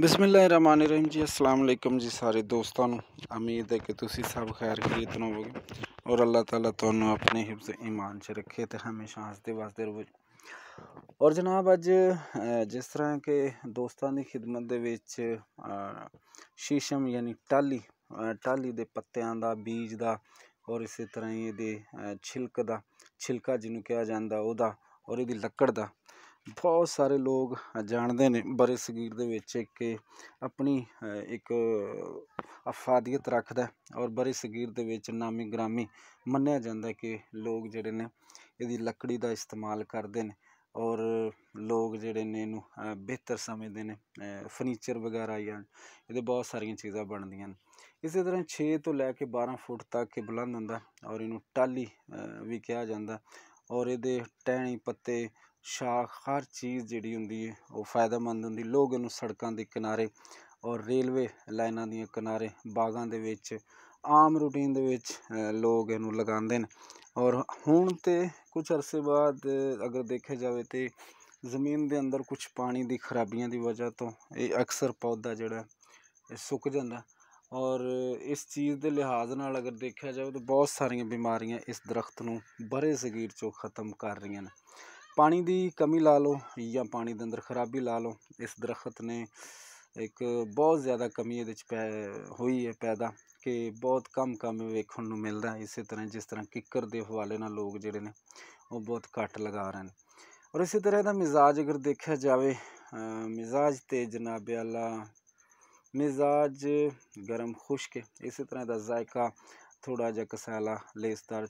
ਬਿਸਮਿਲ੍ਲਾਹਿਰਰਹਿਮਾਨਿਰਰਹੀਮ ਜੀ ਅਸਲਾਮ ਅਲੈਕਮ ਜੀ ਸਾਰੇ ਦੋਸਤਾਂ ਨੂੰ ਉਮੀਦ ਹੈ ਕਿ ਤੁਸੀਂ ਸਭ ਖੈਰ ਖਰੀਤ ਹੋਵੋਗੇ ਔਰ ਅੱਲਾਹ ਤਾਲਾ ਤੁਹਾਨੂੰ ਆਪਣੇ ਹਿਫਜ਼ ਈਮਾਨ 'ਚ ਰੱਖੇ ਤੇ ਹਮੇਸ਼ਾ ਹੱਸਦੇ ਵਸਦੇ ਰਹੋ ਔਰ ਜਨਾਬ ਅੱਜ ਜਿਸ ਤਰ੍ਹਾਂ ਕਿ ਦੋਸਤਾਂ ਦੀ ਖਿਦਮਤ ਦੇ ਵਿੱਚ ਸ਼ੀਸ਼ਮ ਯਾਨੀ ਟਾਲੀ ਟਾਲੀ ਦੇ ਪੱਤਿਆਂ ਦਾ ਬੀਜ ਦਾ ਔਰ ਇਸੇ ਤਰ੍ਹਾਂ ਹੀ ਇਹਦੇ ਛਿਲਕ ਦਾ ਛਿਲਕਾ ਜਿਹਨੂੰ ਕਿਹਾ ਜਾਂਦਾ ਉਹਦਾ ਔਰ ਇਹਦੀ ਲੱਕੜ ਦਾ ਬਹੁਤ ਸਾਰੇ ਲੋਕ ਜਾਣਦੇ ਨੇ ਬਰੇ ਸਗੀਰ ਦੇ ਵਿੱਚ ਇੱਕ ਆਪਣੀ ਇੱਕ ਅਫਾਦੀਅਤ ਰੱਖਦਾ ਔਰ ਬਰੇ ਸਗੀਰ ਦੇ ਵਿੱਚ ਨਾਮੀ ਗ੍ਰਾਮੀ ਮੰਨਿਆ ਜਾਂਦਾ ਕਿ ਲੋਕ ਜਿਹੜੇ ਨੇ ਇਹਦੀ ਲੱਕੜੀ ਦਾ ਇਸਤੇਮਾਲ ਕਰਦੇ ਨੇ ਔਰ ਲੋਕ ਜਿਹੜੇ ਨੇ ਇਹਨੂੰ ਬਿਹਤਰ ਸਮਝਦੇ ਨੇ ਫਰਨੀਚਰ ਵਗੈਰਾ ਜਾਂ ਇਹਦੇ ਬਹੁਤ ਸਾਰੀਆਂ ਚੀਜ਼ਾਂ ਬਣਦੀਆਂ ਨੇ ਇਸੇ ਤਰ੍ਹਾਂ 6 ਤੋਂ ਲੈ ਕੇ 12 ਫੁੱਟ ਤੱਕ ਇਹ ਬੁਲੰਦ ਹੁੰਦਾ ਔਰ ਇਹਨੂੰ ਟਾਲੀ ਵੀ ਕਿਹਾ ਜਾਂਦਾ ਔਰ ਇਹਦੇ ਟਹਿਣੀ ਪੱਤੇ ਸ਼ਾਖ ਹਰ ਚੀਜ਼ ਜਿਹੜੀ ਹੁੰਦੀ ਹੈ ਉਹ ਫਾਇਦੇਮੰਦ ਹੁੰਦੀ ਲੋਕ ਇਹਨੂੰ ਸੜਕਾਂ ਦੇ ਕਿਨਾਰੇ ਔਰ ਰੇਲਵੇ ਲਾਈਨਾਂ ਦੀਆਂ ਕਿਨਾਰੇ ਬਾਗਾਂ ਦੇ ਵਿੱਚ ਆਮ ਰੂਟੀਨ ਦੇ ਵਿੱਚ ਲੋਕ ਇਹਨੂੰ ਲਗਾਉਂਦੇ ਨੇ ਔਰ ਹੁਣ ਤੇ ਕੁਝ ਅਰਸੇ ਬਾਅਦ ਅਗਰ ਦੇਖਿਆ ਜਾਵੇ ਤੇ ਜ਼ਮੀਨ ਦੇ ਅੰਦਰ ਕੁਝ ਪਾਣੀ ਦੀ ਖਰਾਬੀਆਂ ਦੀ ਵਜ੍ਹਾ ਤੋਂ ਇਹ ਅਕਸਰ ਪੌਦਾ ਜਿਹੜਾ ਇਹ ਸੁੱਕ ਜਾਂਦਾ ਔਰ ਇਸ ਚੀਜ਼ ਦੇ ਲਿਹਾਜ਼ ਨਾਲ ਅਗਰ ਦੇਖਿਆ ਜਾਵੇ ਤਾਂ ਬਹੁਤ ਸਾਰੀਆਂ ਬਿਮਾਰੀਆਂ ਇਸ ਦਰਖਤ ਨੂੰ ਬਰੇ ਸਗੀਰ ਚੋਂ ਖਤਮ ਕਰ ਰਹੀਆਂ ਨੇ ਪਾਣੀ ਦੀ ਕਮੀ ਲਾ ਲਓ ਜਾਂ ਪਾਣੀ ਦੇ ਅੰਦਰ ਖਰਾਬੀ ਲਾ ਲਓ ਇਸ ਦਰਖਤ ਨੇ ਇੱਕ ਬਹੁਤ ਜ਼ਿਆਦਾ ਕਮੀ ਇਹਦੇ ਚ ਹੋਈ ਹੈ ਪੈਦਾ ਕਿ ਬਹੁਤ ਕਮ ਕਮ ਵੇਖਣ ਨੂੰ ਮਿਲਦਾ ਇਸੇ ਤਰ੍ਹਾਂ ਜਿਸ ਤਰ੍ਹਾਂ ਕਿੱਕਰ ਦੇ ਹਵਾਲੇ ਨਾਲ ਲੋਕ ਜਿਹੜੇ ਨੇ ਉਹ ਬਹੁਤ ਘੱਟ ਲਗਾ ਰਹੇ ਨੇ ਔਰ ਇਸੇ ਤਰ੍ਹਾਂ ਦਾ ਮਿਜ਼ਾਜ ਅਗਰ ਦੇਖਿਆ ਜਾਵੇ ਮਿਜ਼ਾਜ ਤੇ ਜਨਾਬ ਅੱਲਾ ਮਿਜ਼ਾਜ ਗਰਮ ਖੁਸ਼ਕ ਇਸੇ ਤਰ੍ਹਾਂ ਦਾ ਜ਼ਾਇਕਾ ਥੋੜਾ ਜਿਹਾ ਕਸਾਲਾ ਲੇਸਦਾਰ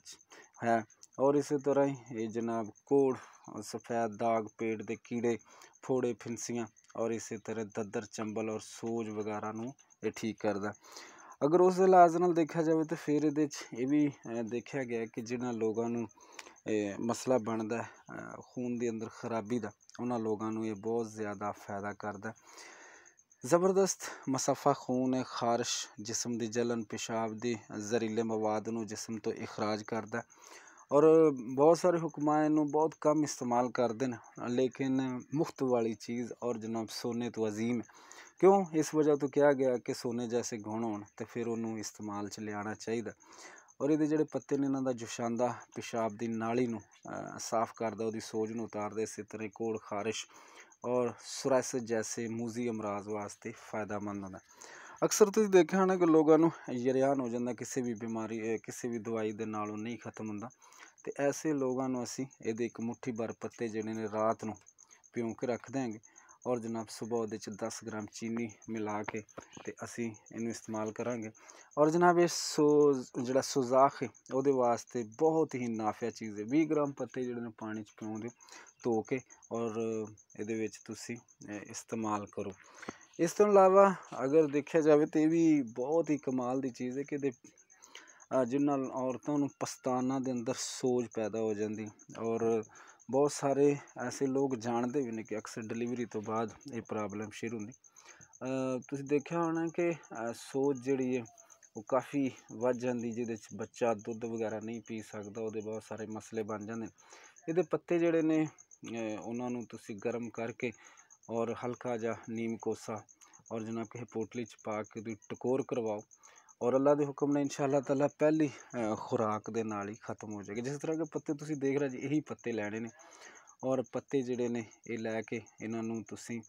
ਹੈ ਔਰ ਇਸੇ ਤਰ੍ਹਾਂ ਹੀ ਇਹ ਜਨਾਬ ਕੋੜ और सफ़ेद दाग ਦੇ ਕੀੜੇ ਫੋੜੇ ਫਿੰਸੀਆਂ ਔਰ ਇਸੇ ਤਰ੍ਹਾਂ ਦੱਦਰ ਚੰਬਲ ਔਰ ਸੋਜ ਵਗੈਰਾ ਨੂੰ ਇਹ ਠੀਕ ਕਰਦਾ ਅਗਰ ਉਸ ਇਲਾਜ ਨਾਲ ਦੇਖਿਆ ਜਾਵੇ ਤਾਂ ਫਿਰ ਇਹਦੇ 'ਚ ਇਹ ਵੀ ਦੇਖਿਆ ਗਿਆ ਕਿ ਜਿਨ੍ਹਾਂ ਲੋਕਾਂ ਨੂੰ ਇਹ ਮਸਲਾ ਬਣਦਾ ਖੂਨ ਦੇ ਅੰਦਰ ਖਰਾਬੀ ਦਾ ਉਹਨਾਂ ਲੋਕਾਂ ਨੂੰ ਇਹ ਬਹੁਤ ਜ਼ਿਆਦਾ ਫਾਇਦਾ ਕਰਦਾ ਜ਼ਬਰਦਸਤ ਮਸਫਾ ਖੂਨ ਹੈ ਖਾਰਸ਼ ਜਿਸਮ ਦੀ ਜਲਨ ਪਿਸ਼ਾਬ ਦੀ ਜ਼ਰੀਲੇ ਮਵਾਦ ਨੂੰ ਜਿਸਮ ਤੋਂ ਇਖਰਾਜ ਕਰਦਾ ਔਰ ਬਹੁਤ ਸਾਰੇ ਹੁਕਮਾਂ ਇਹਨੂੰ ਬਹੁਤ ਕਮ ਇਸਤੇਮਾਲ ਕਰਦੇ ਨੇ ਲੇਕਿਨ ਮੁਫਤ ਵਾਲੀ ਚੀਜ਼ ਔਰ ਜਨਾਬ ਸੋਨੇ ਤੋਂ عظیم ਹੈ ਕਿਉਂ ਇਸ ਵਜ੍ਹਾ ਤੋਂ ਕਿਹਾ ਗਿਆ ਕਿ ਸੋਨੇ ਜੈਸੇ ਗੁਣ ਹੋਣ ਤੇ ਫਿਰ ਉਹਨੂੰ ਇਸਤੇਮਾਲ 'ਚ ਲਿਆਣਾ ਚਾਹੀਦਾ ਔਰ ਇਹਦੇ ਜਿਹੜੇ ਪੱਤੇ ਨੇ ਇਹਨਾਂ ਦਾ ਜੁਸ਼ਾਂਦਾ ਪਿਸ਼ਾਬ ਦੀ ਨਾਲੀ ਨੂੰ ਸਾਫ਼ ਕਰਦਾ ਉਹਦੀ ਸੋਜ ਨੂੰ ਉਤਾਰਦਾ ਇਸੇ ਤਰ੍ਹਾਂ ਕੋੜ ਖਾਰਿਸ਼ ਔਰ ਸੁਰੈਸ ਜੈਸੇ ਮੂਜ਼ੀ ਅਮਰਾਜ਼ ਵਾਸਤੇ ਫਾਇਦਾਮੰਦ ਹੁੰਦਾ ਅਕਸਰ ਤੁਸੀਂ ਦੇਖਿਆ ਹੋਣਾ ਕਿ ਲੋਕਾਂ ਨੂੰ ਯਰੀਆਨ ਹੋ ਜਾਂਦਾ ਕਿਸੇ ਵੀ ਬਿਮਾਰੀ ਕਿਸੇ ਵੀ ਦਵਾਈ ਦੇ ਨਾਲ ਉਹ ਨਹੀਂ ਖਤਮ ਹੁੰਦਾ ਤੇ ਐਸੇ ਲੋਕਾਂ ਨੂੰ ਅਸੀਂ ਇਹਦੇ ਇੱਕ ਮੁੱਠੀ ਬਰ ਪੱਤੇ ਜਿਹੜੇ ਨੇ ਰਾਤ ਨੂੰ ਪਿਉਂ ਕੇ ਰੱਖ ਦਾਂਗੇ ਔਰ ਜਨਾਬ ਸਵੇਰ ਉਹਦੇ ਚ 10 ਗ੍ਰਾਮ ਚੀਨੀ ਮਿਲਾ ਕੇ ਤੇ ਅਸੀਂ ਇਹਨੂੰ ਇਸਤੇਮਾਲ ਕਰਾਂਗੇ ਔਰ ਜਨਾਬ ਇਹ ਸੋ ਜਿਹੜਾ ਸੁਜ਼ਾਖ ਹੈ ਉਹਦੇ ਵਾਸਤੇ ਬਹੁਤ ਹੀ ਨਾਫਿਆ ਚੀਜ਼ ਹੈ 20 ਗ੍ਰਾਮ ਪੱਤੇ ਜਿਹੜੇ ਨੇ ਪਾਣੀ ਚ ਪਿਉਂਦੇ ਧੋ ਕੇ ਔਰ ਇਹਦੇ ਵਿੱਚ ਤੁਸੀਂ ਇਸਤੇਮਾਲ ਕਰੋ ਇਸ ਤੋਂ ਇਲਾਵਾ ਅਗਰ ਦੇਖਿਆ ਜਾਵੇ ਤੇ ਇਹ ਵੀ ਬਹੁਤ ਹੀ ਕਮਾਲ ਦੀ ਚੀਜ਼ ਹੈ ਕਿ ਇਹਦੇ ਜਿਸ ਨਾਲ ਔਰਤਾਂ ਨੂੰ ਪਸਤਾਨਾ ਦੇ ਅੰਦਰ ਸੋਜ ਪੈਦਾ ਹੋ ਜਾਂਦੀ ਔਰ ਬਹੁਤ ਸਾਰੇ ਐਸੇ ਲੋਕ ਜਾਣਦੇ ਵੀ ਨੇ ਕਿ ਅਕਸਰ ਡਿਲੀਵਰੀ ਤੋਂ ਬਾਅਦ ਇਹ ਪ੍ਰੋਬਲਮ ਸ਼ੁਰੂ ਹੁੰਦੀ ਤੁਸੀਂ ਦੇਖਿਆ ਹੋਣਾ ਕਿ ਸੋਜ ਜਿਹੜੀ ਹੈ ਉਹ ਕਾਫੀ ਵੱਧ ਜਾਂਦੀ ਜਿਹਦੇ 'ਚ ਬੱਚਾ ਦੁੱਧ ਵਗੈਰਾ ਨਹੀਂ ਪੀ ਸਕਦਾ ਉਹਦੇ ਬਹੁਤ ਸਾਰੇ ਮਸਲੇ ਬਣ ਜਾਂਦੇ ਇਹਦੇ ਪੱਤੇ ਜਿਹੜੇ ਨੇ ਉਹਨਾਂ ਨੂੰ ਤੁਸੀਂ ਗਰਮ ਕਰਕੇ ਔਰ ਹਲਕਾ ਜਿਹਾ ਨੀਮ ਕੋਸਾ ਔਰ ਜਨਾਬ ਕਿਸੇ ਪੋਟਲੀ 'ਚ ਪਾ ਕੇ ਦੀ ਟਕੋਰ ਕਰਵਾਓ ਔਰ ਅੱਲਾ ਦੇ ਹੁਕਮ ਨਾਲ ਇਨਸ਼ਾਅੱਲਾ ਤਾਲਾ ਪਹਿਲੀ ਖੁਰਾਕ ਦੇ ਨਾਲ ਹੀ ਖਤਮ ਹੋ ਜਾਏਗਾ ਜਿਸ ਤਰ੍ਹਾਂ ਕਿ ਪੱਤੇ ਤੁਸੀਂ ਦੇਖ ਰਹੇ ਜੀ ਇਹੀ ਪੱਤੇ ਲੈਣੇ ਨੇ ਔਰ ਪੱਤੇ ਜਿਹੜੇ ਨੇ ਇਹ ਲੈ ਕੇ ਇਹਨਾਂ ਨੂੰ ਤੁਸੀਂ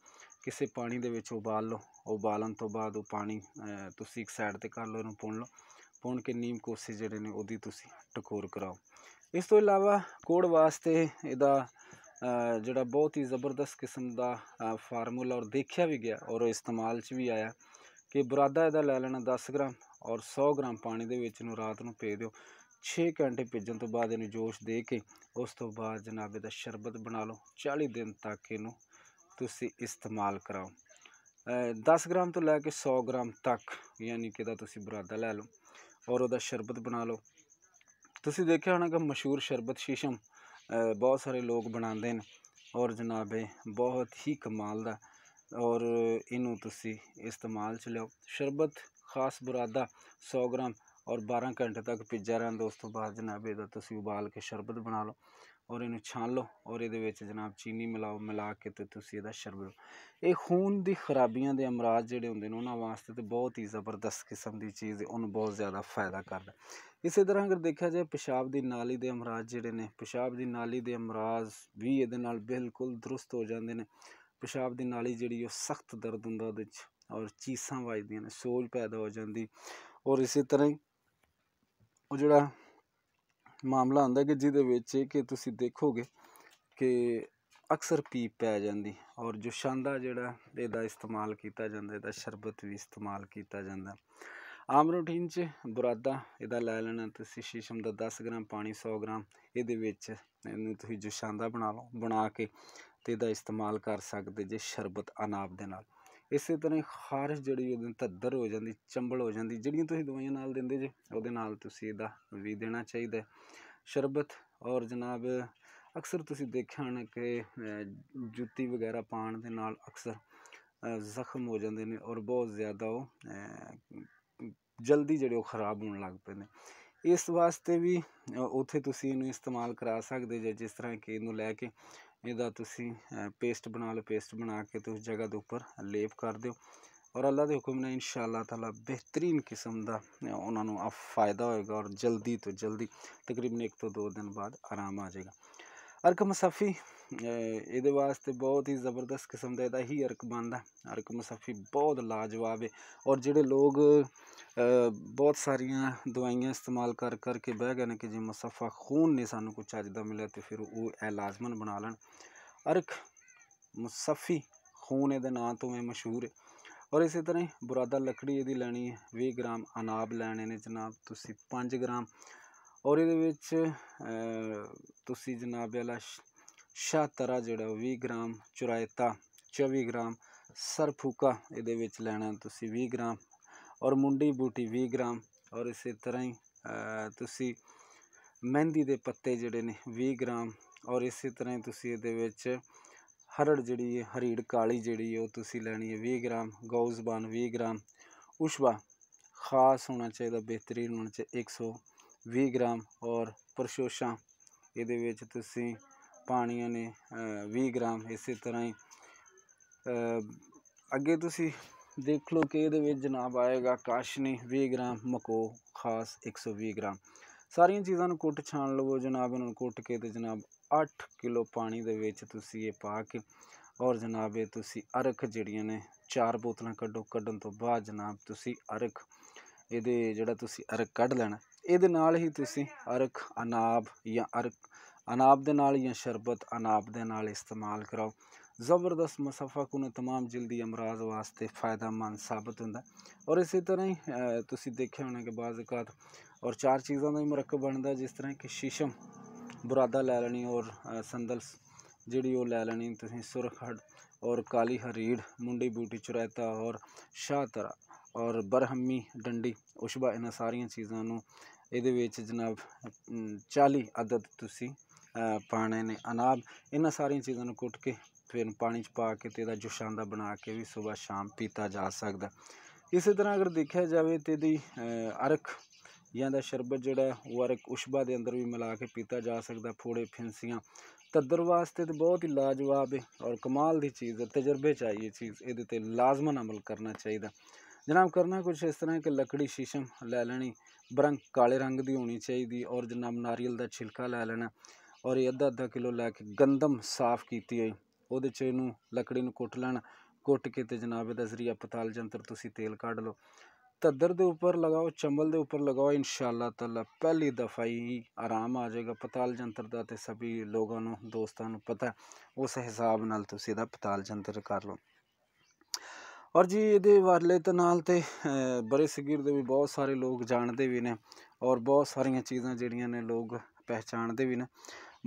ਕਿਸੇ ਪਾਣੀ ਦੇ ਵਿੱਚ ਉਬਾਲ ਲਓ ਉਬਾਲਣ ਤੋਂ ਬਾਅਦ ਉਹ ਪਾਣੀ ਤੁਸੀਂ ਇੱਕ ਸਾਈਡ ਤੇ ਕਰ ਲਓ ਇਹਨੂੰ ਪੁਣ ਲਓ ਪੁਣ ਕੇ ਨੀਮ ਕੋਸੇ ਜਿਹੜੇ ਨੇ ਉਹਦੀ ਤੁਸੀਂ ਟਕੋਰ ਕਰਾਓ ਇਸ ਤੋਂ ਇਲਾਵਾ ਕੋੜ ਵਾਸਤੇ ਇਹਦਾ ਜਿਹੜਾ ਬਹੁਤ ਹੀ ਜ਼ਬਰਦਸਤ ਕਿਸਮ ਦਾ ਫਾਰਮੂਲਾ ਔਰ ਦੇਖਿਆ ਵੀ ਗਿਆ ਔਰ ਇਸਤੇਮਾਲ 'ਚ ਵੀ ਆਇਆ ਕਿ ਬਰਾਦਾ ਇਹਦਾ ਲੈ ਲੈਣਾ 10 ਗ੍ਰਾਮ ਔਰ 100 ਗ੍ਰਾਮ ਪਾਣੀ ਦੇ ਵਿੱਚ ਨੂੰ ਰਾਤ ਨੂੰ ਭੇ ਦਿਓ 6 ਘੰਟੇ ਭਿੱਜਣ ਤੋਂ ਬਾਅਦ ਇਹਨੂੰ ਜੋਸ਼ ਦੇ ਕੇ ਉਸ ਤੋਂ ਬਾਅਦ ਜਨਾਬ ਇਹਦਾ ਸ਼ਰਬਤ ਬਣਾ ਲਓ 40 ਦਿਨ ਤੱਕ ਇਹਨੂੰ ਤੁਸੀਂ ਇਸਤੇਮਾਲ ਕਰਾਓ 10 ਗ੍ਰਾਮ ਤੋਂ ਲੈ ਕੇ 100 ਗ੍ਰਾਮ ਤੱਕ ਯਾਨੀ ਕਿ ਦਾ ਤੁਸੀਂ ਬਰਾਦਾ ਲੈ ਲਓ ਔਰ ਉਹਦਾ ਸ਼ਰਬਤ ਬਣਾ ਲਓ ਤੁਸੀਂ ਦੇਖਿਆ ਹੋਣਾ ਕਿ ਮਸ਼ਹੂਰ ਸ਼ਰਬਤ ਸ਼ੀਸ਼ਮ ਬਹੁਤ ਸਾਰੇ ਲੋਕ ਬਣਾਉਂਦੇ ਨੇ ਔਰ ਜਨਾਬੇ ਬਹੁਤ ਹੀ ਕਮਾਲ ਦਾ ਔਰ ਇਹਨੂੰ ਤੁਸੀਂ ਇਸਤੇਮਾਲ ਚ ਲਿਓ ਸ਼ਰਬਤ ਖਾਸ ਬੁਰਾਦਾ 100 ਗ੍ਰਾਮ और 12 घंटे तक पिज्जा रहंदा उस तो बाद जनाब एह्दा तुस उबाल के शरबत बना लो और इन्हू छान लो और एह्दे बिच जनाब चीनी मिलाओ मिला के ते तुस एह्दा शरबत एह् खून दी खराबियां दे अमराज जेह्ड़े होंदे न उन्हां वास्ते ते बहुत ही ज़बरदस्त किस्म दी चीज़ उ'न बहुत ज़्यादा फायदा करदा इसी तरह अगर दिक्खेआ जाए पेशाब दी नाली दे अमराज जेह्ड़े न पेशाब दी नाली दे अमराज बी एह्दे नाल बिल्कुल दुरुस्त हो जांदे न पेशाब दी नाली जेह्ड़ी ओह् सख्त दर्द होंदा ओह्दे च ਔਰ ਚੀਸਾਂ ਵੱਜਦੀਆਂ ਨੇ ਸੋਲ ਪੈਦਾ ਹੋ ਜਾਂਦੀ ਔਰ ਇਸੇ ਤਰ੍ਹਾਂ ਹੀ ਉਹ ਜਿਹੜਾ ਮਾਮਲਾ ਹੁੰਦਾ ਕਿ ਜਿਹਦੇ ਵਿੱਚ ਕਿ ਤੁਸੀਂ ਦੇਖੋਗੇ ਕਿ ਅਕਸਰ ਪੀ ਪੈ ਜਾਂਦੀ ਔਰ ਜੋ ਸ਼ਾਂਦਾ ਜਿਹੜਾ ਇਹਦਾ ਇਸਤੇਮਾਲ ਕੀਤਾ ਜਾਂਦਾ ਇਹਦਾ ਸ਼ਰਬਤ ਵੀ ਇਸਤੇਮਾਲ ਕੀਤਾ ਜਾਂਦਾ ਆਮ ਰੂਟੀਨ 'ਚ ਬੁਰਾਦਾ ਇਹਦਾ ਲੈ ਲੈਣਾ ਤੁਸੀਂ ਸ਼ੀਸ਼ਮ ਦਾ 10 ਗ੍ਰਾਮ ਪਾਣੀ 100 ਗ੍ਰਾਮ ਇਹਦੇ ਵਿੱਚ ਇਹਨੂੰ ਤੁਸੀਂ ਜੁਸ਼ਾਂਦਾ ਬਣਾ ਲਓ ਬਣਾ ਕੇ ਤੇ ਇਹਦਾ ਇਸਤੇਮਾਲ ਕਰ ਸਕਦੇ ਜੇ ਸ਼ਰਬਤ ਅਨਾਬ ਦੇ ਨਾਲ ਇਸੇ ਤਰ੍ਹਾਂ ਹੀ ਖਾਰਸ਼ ਜਿਹੜੀ ਉਹਦੇ ਧੱਦਰ ਹੋ ਜਾਂਦੀ ਚੰਬਲ ਹੋ ਜਾਂਦੀ ਜਿਹੜੀਆਂ ਤੁਸੀਂ ਦਵਾਈਆਂ ਨਾਲ ਦਿੰਦੇ ਜੇ ਉਹਦੇ ਨਾਲ ਤੁਸੀਂ ਇਹਦਾ ਵੀ ਦੇਣਾ ਚਾਹੀਦਾ ਸ਼ਰਬਤ ਔਰ ਜਨਾਬ ਅਕਸਰ ਤੁਸੀਂ ਦੇਖਿਆ ਹੋਣਾ ਕਿ ਜੁੱਤੀ ਵਗੈਰਾ ਪਾਣ ਦੇ ਨਾਲ ਅਕਸਰ ਜ਼ਖਮ ਹੋ ਜਾਂਦੇ ਨੇ ਔਰ ਬਹੁਤ ਜ਼ਿਆਦਾ ਉਹ ਜਲਦੀ ਜਿਹੜੇ ਉਹ ਖਰਾਬ ਹੋਣ ਲੱਗ ਪੈਂਦੇ ਇਸ ਵਾਸਤੇ ਵੀ ਉੱਥੇ ਤੁਸੀਂ ਇਹਨੂੰ ਇਸਤੇਮਾਲ ਕਰਾ ਸਕਦੇ ਜੇ ਜਿਸ ਤਰ੍ਹਾਂ ਕਿ ਇਹਨੂੰ ਲੈ ਕੇ ਇਹਦਾ ਤੁਸੀਂ ਪੇਸਟ ਬਣਾ ਲਓ ਪੇਸਟ ਬਣਾ ਕੇ ਤੇ ਉਸ ਜਗ੍ਹਾ ਦੇ ਉੱਪਰ ਲੇਪ ਕਰ ਦਿਓ ਔਰ ਅੱਲਾ ਦੇ ਹੁਕਮ ਨਾਲ ਇਨਸ਼ਾ ਅੱਲਾ ਤਾਲਾ ਬਿਹਤਰੀਨ ਕਿਸਮ ਦਾ ਉਹਨਾਂ ਨੂੰ ਆ ਫਾਇਦਾ ਹੋਏਗਾ ਔਰ ਜਲਦੀ ਤੋਂ ਜਲਦੀ ਤਕਰੀਬਨ 1 ਤੋਂ 2 ਦਿਨ ਬਾਅਦ ਆਰਾਮ ਆ ਜਾਏਗਾ ਅਰਕ ਮਸਫੀ ਇਹਦੇ ਵਾਸਤੇ ਬਹੁਤ ਹੀ ਜ਼ਬਰਦਸਤ ਕਿਸਮ ਦਾ ਇਹਦਾ ਹੀ ਅਰਕ ਬਣਦਾ ਅਰਕ ਮਸਫੀ ਬਹੁਤ ਲਾਜਵਾਬ ਹੈ ਔਰ ਜਿਹੜੇ ਲੋਕ ਬਹੁਤ ਸਾਰੀਆਂ ਦਵਾਈਆਂ ਇਸਤੇਮਾਲ ਕਰ ਕਰਕੇ ਬਹਿ ਗਏ ਨੇ ਕਿ ਜੇ ਮਸਫਾ ਖੂਨ ਨੇ ਸਾਨੂੰ ਕੁਝ ਅੱਜ ਦਾ ਮਿਲਿਆ ਤੇ ਫਿਰ ਉਹ ਇਹ ਲਾਜ਼ਮਨ ਬਣਾ ਲੈਣ ਅਰਕ ਮਸਫੀ ਖੂਨ ਇਹਦੇ ਨਾਂ ਤੋਂ ਇਹ ਮਸ਼ਹੂਰ ਹੈ ਔਰ ਇਸੇ ਤਰ੍ਹਾਂ ਹੀ ਬੁਰਾਦਾ ਲੱਕੜੀ ਇਹਦੀ ਲੈਣੀ ਹੈ 20 ਗ੍ਰਾਮ ਅਨਾਬ ਲੈਣੇ ਨੇ ਜਨਾਬ ਤੁਸੀਂ 5 ਗ੍ਰਾਮ ਔਰ ਇਹਦੇ ਵਿੱਚ ਤੁਸੀਂ ਜਨਾਬ ਵਾਲਾ ਸ਼ਾਤਰਾ ਜਿਹੜਾ 20 ਗ੍ਰਾਮ ਚੁਰਾਇਤਾ 24 ਗ੍ਰਾਮ ਸਰਫੂਕਾ ਇਹਦੇ ਵਿੱਚ ਲੈਣਾ ਤੁਸੀਂ 20 ਗ੍ਰਾਮ ਔਰ ਮੁੰਡੀ ਬੂਟੀ 20 ਗ੍ਰਾਮ ਔਰ ਇਸੇ ਤਰ੍ਹਾਂ ਹੀ ਤੁਸੀਂ ਮਹਿੰਦੀ ਦੇ ਪੱਤੇ ਜਿਹੜੇ ਨੇ 20 ਗ੍ਰਾਮ ਔਰ ਇਸੇ ਤਰ੍ਹਾਂ ਹੀ ਤੁਸੀਂ ਇਹਦੇ ਵਿੱਚ ਹਰੜ ਜਿਹੜੀ ਹੈ ਹਰੀੜ ਕਾਲੀ ਜਿਹੜੀ ਹੈ ਉਹ ਤੁਸੀਂ ਲੈਣੀ ਹੈ 20 ਗ੍ਰਾਮ ਗੌਜ਼ਬਾਨ 20 ਗ੍ਰਾਮ ਉਸ਼ਵਾ ਖਾਸ ਹੋਣਾ ਚਾਹੀਦਾ ਬਿਹਤਰੀਨ ਹੋਣਾ ਚਾਹੀਦਾ 100 20 ਗ੍ਰਾਮ ਔਰ ਪਰਸ਼ੋਸ਼ਾ ਇਹਦੇ ਵਿੱਚ ਤੁਸੀਂ ਪਾਣੀਆਂ ਨੇ 20 ਗ੍ਰਾਮ ਇਸੇ ਤਰ੍ਹਾਂ ਹੀ ਅੱਗੇ ਤੁਸੀਂ ਦੇਖ ਲਓ ਕਿ ਇਹਦੇ ਵਿੱਚ ਜਨਾਬ ਆਏਗਾ ਕਾਸ਼ਨੀ 20 ਗ੍ਰਾਮ ਮਕੋ ਖਾਸ 120 ਗ੍ਰਾਮ ਸਾਰੀਆਂ ਚੀਜ਼ਾਂ ਨੂੰ ਕੁੱਟ ਛਾਣ ਲਵੋ ਜਨਾਬ ਇਹਨਾਂ ਨੂੰ ਕੁੱਟ ਕੇ ਤੇ ਜਨਾਬ 8 ਕਿਲੋ ਪਾਣੀ ਦੇ ਵਿੱਚ ਤੁਸੀਂ ਇਹ ਪਾ ਕੇ ਔਰ ਜਨਾਬ ਇਹ ਤੁਸੀਂ ਅਰਖ ਜਿਹੜੀਆਂ ਨੇ ਚਾਰ ਬੋਤਲਾਂ ਕੱਢੋ ਕੱਢਣ ਤੋਂ ਬਾਅਦ ਜਨਾਬ ਤੁਸੀਂ ਅਰਖ ਇਹਦੇ ਜਿਹੜਾ ਤੁਸੀਂ ਅਰਖ ਕੱਢ ਲੈਣਾ ਇਹਦੇ ਨਾਲ ਹੀ ਤੁਸੀਂ ਅਰਕ ਅਨਾਬ ਜਾਂ ਅਰਕ ਅਨਾਬ ਦੇ ਨਾਲ ਜਾਂ ਸ਼ਰਬਤ ਅਨਾਬ ਦੇ ਨਾਲ ਇਸਤੇਮਾਲ ਕਰੋ ਜ਼ਬਰਦਸਤ ਮਸਫਾ ਨੇ तमाम ਜਲਦੀ ਅਮਰਾਜ਼ ਵਾਸਤੇ ਫਾਇਦਾਮੰਦ ਸਾਬਤ ਹੁੰਦਾ ਔਰ ਇਸੇ ਤਰ੍ਹਾਂ ਹੀ ਤੁਸੀਂ ਦੇਖਿਆ ਹੋਣਾ ਕਿ ਬਾਜ਼ਕਾਤ ਅਕਾਤ ਔਰ ਚਾਰ ਚੀਜ਼ਾਂ ਦਾ ਹੀ ਮਰਕਬ ਬਣਦਾ ਜਿਸ ਤਰ੍ਹਾਂ ਕਿ ਸ਼ੀਸ਼ਮ ਬੁਰਾਦਾ ਲੈ ਲੈਣੀ ਔਰ ਸੰਦਲ ਜਿਹੜੀ ਉਹ ਲੈ ਲੈਣੀ ਤੁਸੀਂ ਸੁਰਖੜ ਔਰ ਕਾਲੀ ਹਰੀੜ ਮੁੰਡੀ ਬੂਟੀ ਚੁਰਾਇਤਾ ਔਰ ਸ਼ਾਹਤਰਾ ਔਰ ਬਰਹਮੀ ਡੰਡੀ ਉਸ਼ਬਾ ਇਹਨਾਂ ਸਾਰੀਆਂ ਚੀਜ਼ਾਂ ਨੂੰ ਇਹਦੇ ਵਿੱਚ ਜਨਾਬ 40 ਅਦਦ ਤੁਸੀਂ ਪਾਣੇ ਨੇ ਅਨਾਬ ਇਹਨਾਂ ਸਾਰੀਆਂ ਚੀਜ਼ਾਂ ਨੂੰ ਕੁੱਟ ਕੇ ਫਿਰ ਪਾਣੀ 'ਚ ਪਾ ਕੇ ਤੇ ਇਹਦਾ ਜੁਸ਼ਾਂ ਦਾ ਬਣਾ ਕੇ ਵੀ ਸਵੇਰ ਸ਼ਾਮ ਪੀਤਾ ਜਾ ਸਕਦਾ ਇਸੇ ਤਰ੍ਹਾਂ ਅਗਰ ਦੇਖਿਆ ਜਾਵੇ ਤੇ ਦੀ ਅਰਖ ਜਾਂ ਦਾ ਸ਼ਰਬਤ ਜਿਹੜਾ ਉਹ ਅਰਖ ਉਸ਼ਬਾ ਦੇ ਅੰਦਰ ਵੀ ਮਿਲਾ ਕੇ ਪੀਤਾ ਜਾ ਸਕਦਾ ਫੋੜੇ ਫਿੰਸੀਆਂ ਤਦਰ ਵਾਸਤੇ ਤੇ ਬਹੁਤ ਹੀ ਲਾਜਵਾਬ ਹੈ ਔਰ ਕਮਾਲ ਦੀ ਚੀਜ਼ ਹੈ ਤਜਰਬੇ ਚਾਹੀਏ ਚੀਜ਼ ਇਹਦੇ ਤੇ ਲਾਜ਼ਮਨ ਅਮਲ ਕਰਨਾ ਚਾਹੀਦਾ ਜਨਾਬ ਕਰਨਾ ਕੁਝ ਇਸ ਤਰ੍ਹਾਂ ਕਿ ਲੱਕੜੀ ਸ਼ੀਸ਼ਮ ਲੈ ਲੈਣੀ बरंग ਕਾਲੇ ਰੰਗ ਦੀ ਹੋਣੀ ਚਾਹੀਦੀ ਔਰ ਜਨਾਬ ਨਾਰੀਅਲ ਦਾ ਛਿਲਕਾ ਲੈ ਲੈਣਾ ਔਰ ਇਹ ਅੱਧਾ ਅੱਧਾ ਕਿਲੋ ਲੈ ਕੇ ਗੰਦਮ ਸਾਫ਼ ਕੀਤੀ ਹੋਈ ਉਹਦੇ 'ਚ ਇਹਨੂੰ ਲੱਕੜੀ ਨੂੰ ਕੁੱਟ ਲੈਣਾ ਕੁੱਟ ਕੇ ਤੇ ਜਨਾਬ ਇਹਦਾ ਜ਼ਰੀਆ ਪਤਾਲ ਜੰਤਰ ਤੁਸੀਂ ਤੇਲ ਕੱਢ ਲਓ ਤੱਦਰ ਦੇ ਉੱਪਰ ਲਗਾਓ ਚੰਬਲ ਦੇ ਉੱਪਰ ਲਗਾਓ ਇਨਸ਼ਾਅੱਲਾ ਤਾਲਾ ਪਹਿਲੀ ਦਫਾ ਹੀ ਆਰਾਮ ਆ ਜਾਏਗਾ ਪਤਾਲ ਜੰਤਰ ਦਾ ਤੇ ਸਭੀ ਲੋਕਾਂ ਨੂੰ ਦੋਸਤਾਂ ਨੂੰ ਪਤਾ ਉਸ ਹਿਸਾਬ ਨਾਲ ਤੁਸੀਂ ਇਹਦਾ ਪਤਾਲ ਜੰਤਰ ਕਰ ਲਓ ਔਰ ਜੀ ਇਹਦੇ ਵਾਰਲੇ ਤੇ ਨਾਲ ਤੇ ਬਰੇ ਸਗੀਰ ਦੇ ਵੀ ਬਹੁਤ ਸਾਰੇ ਲੋਕ ਜਾਣਦੇ ਵੀ ਨੇ ਔਰ ਬਹੁਤ ਸਾਰੀਆਂ ਚੀਜ਼ਾਂ ਜਿਹੜੀਆਂ ਨੇ ਲੋਕ ਪਹਿਚਾਣਦੇ ਵੀ ਨੇ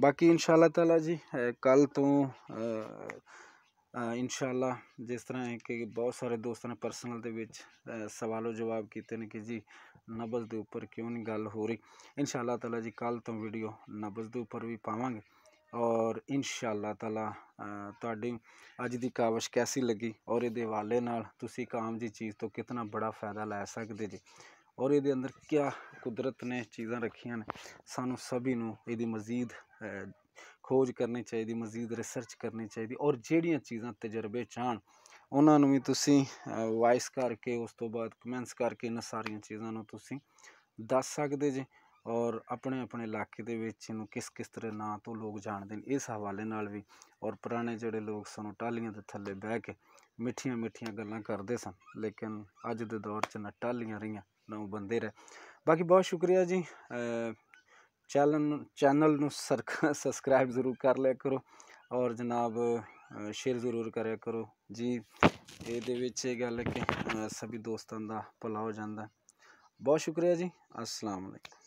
ਬਾਕੀ ਇਨਸ਼ਾਅੱਲਾ ਤਾਲਾ ਜੀ ਕੱਲ ਤੋਂ ਇਨਸ਼ਾਅੱਲਾ ਜਿਸ ਤਰ੍ਹਾਂ ਹੈ ਕਿ ਬਹੁਤ ਸਾਰੇ ਦੋਸਤਾਂ ਨੇ ਪਰਸਨਲ ਦੇ ਵਿੱਚ ਸਵਾਲੋ ਜਵਾਬ ਕੀਤੇ ਨੇ ਕਿ ਜੀ ਨਬਜ਼ ਦੇ ਉੱਪਰ ਕਿਉਂ ਨਹੀਂ ਗੱਲ ਹੋ ਰਹੀ ਇਨਸ਼ਾਅੱਲਾ ਤਾਲਾ ਜੀ ਕੱਲ ਤੋਂ ਵੀਡੀਓ ਨਬਜ਼ ਦੇ ਉੱਪਰ ਵੀ ਪਾਵਾਂਗੇ ਔਰ ਇਨਸ਼ਾਅੱਲਾ ਤਾਲਾ ਤੁਹਾਡੀ ਅੱਜ ਦੀ ਕਾਵਸ਼ ਕੈਸੀ ਲੱਗੀ ਔਰ ਇਹਦੇ ਵਾਲੇ ਨਾਲ ਤੁਸੀਂ ਕਾਮ ਦੀ ਚੀਜ਼ ਤੋਂ ਕਿਤਨਾ ਬੜਾ ਫਾਇਦਾ ਲੈ ਸਕਦੇ ਜੀ ਔਰ ਇਹਦੇ ਅੰਦਰ ਕਿਆ ਕੁਦਰਤ ਨੇ ਚੀਜ਼ਾਂ ਰੱਖੀਆਂ ਨੇ ਸਾਨੂੰ ਸਭੀ ਨੂੰ ਇਹਦੀ ਮਜ਼ੀਦ ਖੋਜ ਕਰਨੀ ਚਾਹੀਦੀ ਮਜ਼ੀਦ ਰਿਸਰਚ ਕਰਨੀ ਚਾਹੀਦੀ ਔਰ ਜਿਹੜੀਆਂ ਚੀਜ਼ਾਂ ਤਜਰਬੇ ਚਾਣ ਉਹਨਾਂ ਨੂੰ ਵੀ ਤੁਸੀਂ ਵਾਇਸ ਕਰਕੇ ਉਸ ਤੋਂ ਬਾਅਦ ਕਮੈਂਟਸ ਕਰਕੇ ਇਹਨਾਂ ਸਾਰੀਆਂ ਚੀਜ਼ਾਂ ਨੂੰ ਤੁਸੀਂ ਦੱਸ ਸਕਦੇ ਜੇ ਔਰ ਆਪਣੇ ਆਪਣੇ ਇਲਾਕੇ ਦੇ ਵਿੱਚ ਇਹਨੂੰ ਕਿਸ ਕਿਸ ਤਰ੍ਹਾਂ ਨਾਂ ਤੋਂ ਲੋਕ ਜਾਣਦੇ ਨੇ ਇਸ ਹਵਾਲੇ ਨਾਲ ਵੀ ਔਰ ਪੁਰਾਣੇ ਜਿਹੜੇ ਲੋਕ ਸਨ ਉਹ ਟਾਲੀਆਂ ਦੇ ਥੱਲੇ ਬਹਿ ਕੇ ਮਿੱਠੀਆਂ ਮਿੱਠੀਆਂ ਗੱਲਾਂ ਕਰਦੇ ਸਨ ਲੇਕਿਨ ਅੱਜ ਦੇ ਦੌਰ 'ਚ ਨਾ ਟਾਲੀਆਂ ਰਹੀਆਂ ਨਾ ਉਹ ਬੰਦੇ ਰਹੇ ਬਾਕੀ ਬਹੁਤ ਸ਼ੁਕਰੀਆ ਜੀ ਚੈਨਲ ਚੈਨਲ ਨੂੰ ਸਬਸਕ੍ਰਾਈਬ ਜ਼ਰੂਰ ਕਰ ਲਿਆ ਕਰੋ ਔਰ ਜਨਾਬ ਸ਼ੇਅਰ ਜ਼ਰੂਰ ਕਰਿਆ ਕਰੋ ਜੀ ਇਹਦੇ ਵਿੱਚ ਇਹ ਗੱਲ ਕਿ ਸਭੀ ਦੋਸਤਾਂ ਦਾ ਭਲਾ ਹੋ ਜਾਂਦਾ ਬਹੁਤ ਸ਼ੁਕਰੀਆ ਜੀ ਅਸਲਾਮ ਅਲੈਕਮ